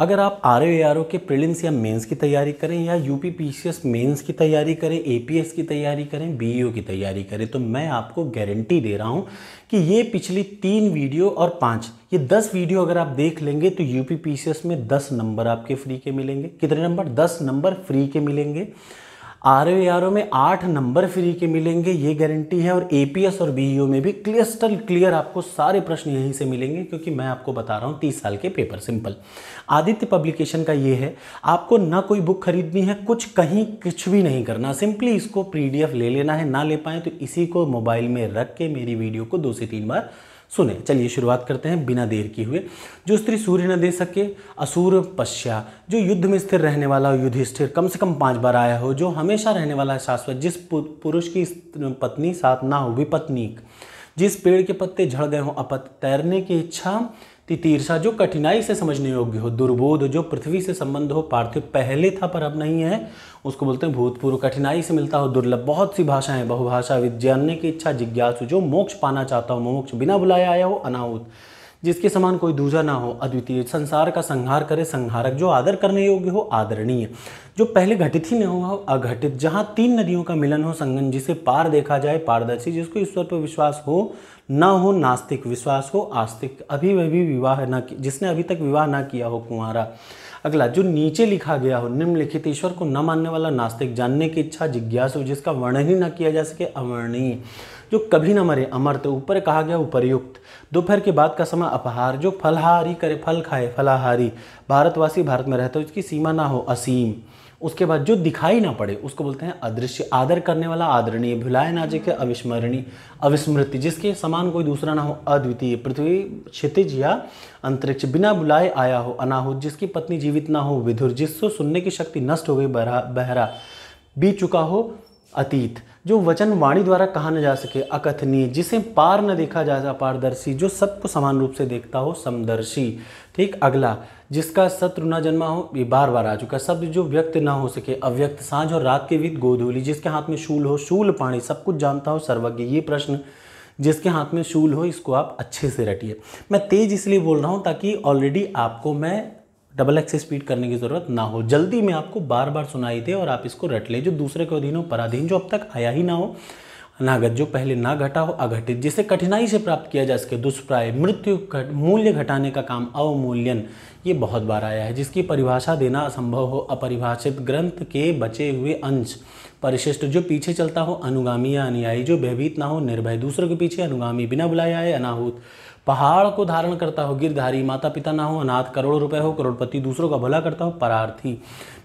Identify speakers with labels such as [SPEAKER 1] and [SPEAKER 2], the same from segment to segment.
[SPEAKER 1] अगर आप R O के प्रिलिम्स या मेंस की तैयारी करें या U P P C S mains की तैयारी करें ए पी एस की तैयारी करें बी ई ओ की तैयारी करें तो मैं आपको गारंटी दे रहा हूँ कि ये पिछली तीन वीडियो और पाँच ये दस वीडियो अगर आप देख लेंगे तो U P P C S में दस नंबर आपके फ्री के मिलेंगे कितने नंबर दस नंबर फ्री के मिलेंगे आर ओ में आठ नंबर फ्री के मिलेंगे ये गारंटी है और एस और बीईओ e में भी क्लियस्टल क्लियर आपको सारे प्रश्न यहीं से मिलेंगे क्योंकि मैं आपको बता रहा हूँ तीस साल के पेपर सिंपल आदित्य पब्लिकेशन का ये है आपको ना कोई बुक खरीदनी है कुछ कहीं कुछ भी नहीं करना सिंपली इसको पीडीएफ ले लेना है ना ले पाएँ तो इसी को मोबाइल में रख के मेरी वीडियो को दो से तीन बार सुने चलिए शुरुआत करते हैं बिना देर की हुए जो स्त्री सूर्य न दे सके असुर पश्या जो युद्ध में स्थिर रहने वाला युधिष्ठिर कम से कम पांच बार आया हो जो हमेशा रहने वाला है शाश्वत जिस पुरुष की पत्नी साथ ना हो विपत्नीक जिस पेड़ के पत्ते झड़ गए हों अपत तैरने की इच्छा तितीर्षा जो कठिनाई से समझने योग्य हो दुर्बोध जो पृथ्वी से संबंध हो पार्थिव पहले था पर अब नहीं है उसको बोलते हैं भूतपूर्व कठिनाई से मिलता हो दुर्लभ बहुत सी भाषाएं बहुभाषा विद्यान्य की इच्छा जिज्ञासु जो मोक्ष पाना चाहता हो मोक्ष बिना बुलाया आया हो अनाहुत जिसके समान कोई दूजा ना हो अद्वितीय संसार का संहार करे संहारक जो आदर करने योग्य हो आदरणीय जो पहले घटित ही न हुआ हो अघटित जहाँ तीन नदियों का मिलन हो संगन जिसे पार देखा जाए पारदर्शी जिसको ईश्वर पर विश्वास हो न हो नास्तिक विश्वास हो आस्तिक अभी वह भी विवाह न जिसने अभी तक विवाह ना किया हो कुंवारा अगला जो नीचे लिखा गया हो निम्नलिखित ईश्वर को न मानने वाला नास्तिक जानने की इच्छा जिज्ञासु जिसका वर्णन ही ना किया जा सके अवर्णीय जो कभी न मरे अमर्त तो ऊपर कहा गया उपरयुक्त दोपहर के बाद का समय अपहार जो फलहारी करे फल खाए फलाहारी भारतवासी भारत में रहते हो उसकी सीमा ना हो असीम उसके बाद जो दिखाई ना पड़े उसको बोलते हैं अदृश्य आदर करने वाला आदरणीय भुलाए ना है अविस्मरणीय अविस्मृति जिसके समान कोई दूसरा ना हो अद्वितीय पृथ्वी क्षितिज या अंतरिक्ष बिना बुलाए आया हो अनाहुत जिसकी पत्नी जीवित ना हो विधुर जिससे सुनने की शक्ति नष्ट हो गई बहरा बहरा बी चुका हो अतीत जो वचन वाणी द्वारा कहा न जा सके अकथनीय जिसे पार न देखा जा सके पारदर्शी जो सबको समान रूप से देखता हो समदर्शी ठीक अगला जिसका शत्रु न जन्मा हो ये बार बार आ चुका शब्द जो व्यक्त ना हो सके अव्यक्त सांझ और रात के विद गोधूली जिसके हाथ में शूल हो शूल पाणी सब कुछ जानता हो सर्वज्ञ ये प्रश्न जिसके हाथ में शूल हो इसको आप अच्छे से रटिए मैं तेज इसलिए बोल रहा हूँ ताकि ऑलरेडी आपको मैं डबल एक्स स्पीड करने की ज़रूरत ना हो जल्दी में आपको बार बार सुनाई दे और आप इसको रट लें जो दूसरे के अधीन हो पराधीन जो अब तक आया ही ना हो नागत जो पहले ना घटा हो अघटित जिसे कठिनाई से प्राप्त किया जा सके दुष्प्राय मृत्यु घट मूल्य घटाने का काम अवमूल्यन ये बहुत बार आया है जिसकी परिभाषा देना असंभव हो अपरिभाषित ग्रंथ के बचे हुए अंश परिशिष्ट जो पीछे चलता हो अनुगामी या अनुयायी जो भयभीत ना हो निर्भय दूसरों के पीछे अनुगामी बिना बुलाए आए अनाहूत पहाड़ को धारण करता हो गिरधारी माता पिता ना हो अनाथ करोड़ों रुपए हो करोड़पति दूसरों का भला करता हो परार्थी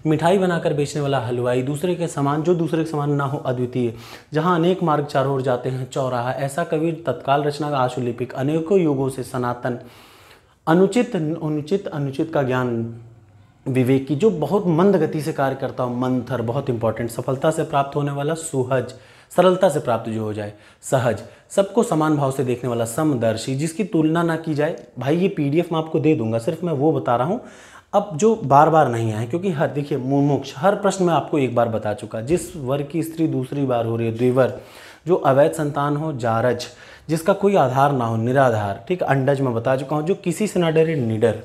[SPEAKER 1] मिठाई बनाकर बेचने वाला हलवाई दूसरे के समान जो दूसरे के समान ना हो अद्वितीय जहाँ अनेक मार्ग चारों ओर जाते हैं चौराहा ऐसा कबीर तत्काल रचना का आशुलिपिक अनेकों युगों से सनातन अनुचित अनुचित अनुचित का ज्ञान विवेक की जो बहुत मंद गति से कार्य करता हो मंथर बहुत इंपॉर्टेंट सफलता से प्राप्त होने वाला सुहज सरलता से प्राप्त जो हो जाए सहज सबको समान भाव से देखने वाला समदर्शी जिसकी तुलना ना की जाए भाई ये पीडीएफ मैं आपको दे दूंगा सिर्फ मैं वो बता रहा हूँ अब जो बार बार नहीं आए क्योंकि हर देखिए मुमुक्ष हर प्रश्न में आपको एक बार बता चुका जिस वर्ग की स्त्री दूसरी बार हो रही है द्विवर जो अवैध संतान हो जारज जिसका कोई आधार ना हो निराधार ठीक अंडज में बता चुका हूँ जो किसी से ना डरे निडर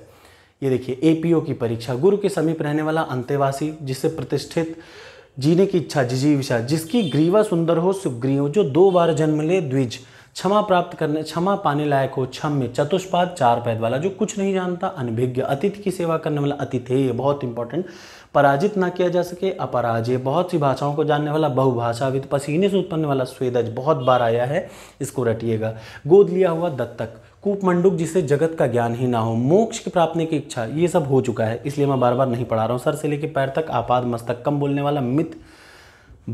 [SPEAKER 1] ये देखिए एपीओ की परीक्षा गुरु के समीप रहने वाला अंतेवासी जिससे प्रतिष्ठित जीने की इच्छा जिजीविषा जिसकी ग्रीवा सुंदर हो सुग्रीव जो दो बार जन्म ले द्विज क्षमा प्राप्त करने क्षमा पाने लायक हो क्षम्य चतुष्पाद चार पैद वाला जो कुछ नहीं जानता अनभिज्ञ अतिथि की सेवा करने वाला अतिथेय बहुत इंपॉर्टेंट पराजित ना किया जा सके अपराजय बहुत सी भाषाओं को जानने वाला बहुभाषाविद पसीने से उत्पन्न वाला स्वेदज बहुत बार आया है इसको रटिएगा गोद लिया हुआ दत्तक कूपमंडुक जिसे जगत का ज्ञान ही ना हो मोक्ष की प्राप्ति की इच्छा ये सब हो चुका है इसलिए मैं बार बार नहीं पढ़ा रहा हूँ सर से लेके पैर तक आपाद मस्तक कम बोलने वाला मित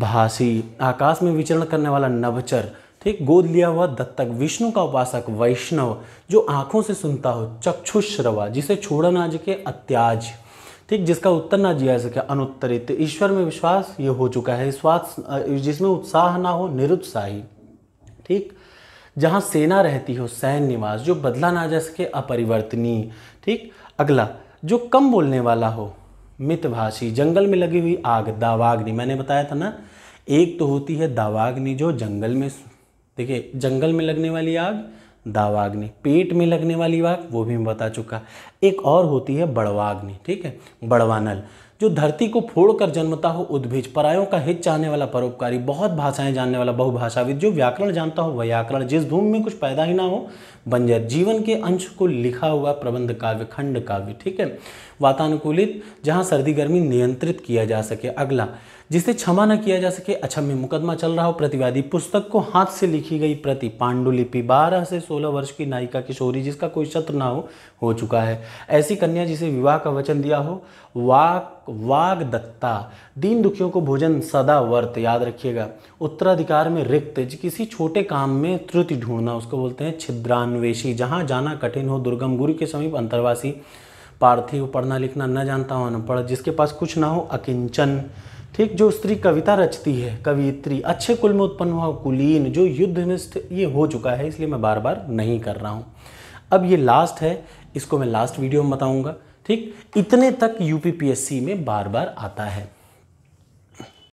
[SPEAKER 1] भाषी आकाश में विचरण करने वाला नवचर ठीक गोद लिया हुआ दत्तक विष्णु का उपासक वैष्णव जो आंखों से सुनता हो चक्षुश्रवा जिसे छोड़ना ना जिके अत्याज ठीक जिसका उत्तर ना दिया सके अनुत्तरित ईश्वर में विश्वास ये हो चुका है विश्वास जिसमें उत्साह ना हो निरुत्साही ठीक जहाँ सेना रहती हो सैन निवास जो बदला ना जा सके अपरिवर्तनीय ठीक अगला जो कम बोलने वाला हो मितभाषी जंगल में लगी हुई आग दावाग्नि मैंने बताया था ना एक तो होती है दावाग्नि जो जंगल में देखिए जंगल में लगने वाली आग दावाग्नि पेट में लगने वाली आग वो भी मैं बता चुका एक और होती है बड़वाग्नि ठीक है बड़वानल जो धरती को फोड़कर जन्मता हो उद्भिज परायों का हित चाहने वाला परोपकारी बहुत भाषाएं जानने वाला बहुभाषाविद जो व्याकरण जानता हो व्याकरण जिस भूमि में कुछ पैदा ही ना हो बन जाए जीवन के अंश को लिखा हुआ प्रबंध काव्य खंड काव्य ठीक है वातानुकूलित जहाँ सर्दी गर्मी नियंत्रित किया जा सके अगला जिसे क्षमा न किया जा सके अच्छा में मुकदमा चल रहा हो प्रतिवादी पुस्तक को हाथ से लिखी गई प्रति पांडुलिपि 12 से 16 वर्ष की नायिका किशोरी जिसका कोई शत्रु ना हो हो चुका है ऐसी कन्या जिसे विवाह का वचन दिया हो वाक वाग दत्ता दीन दुखियों को भोजन सदा वर्त याद रखिएगा उत्तराधिकार में रिक्त किसी छोटे काम में त्रुटि ढूंढना उसको बोलते हैं छिद्रान्वेषी जहाँ जाना कठिन हो दुर्गम गुरु के समीप अंतर्वासी पार्थिव पढ़ना लिखना न जानता हो अनपढ़ जिसके पास कुछ ना हो अकिंचन ठीक जो स्त्री कविता रचती है कवित्री अच्छे कुल में उत्पन्न हुआ कुलीन जो युद्धनिष्ठ ये हो चुका है इसलिए मैं बार बार नहीं कर रहा हूँ अब ये लास्ट है इसको मैं लास्ट वीडियो में बताऊँगा ठीक इतने तक यूपीपीएससी में बार बार आता है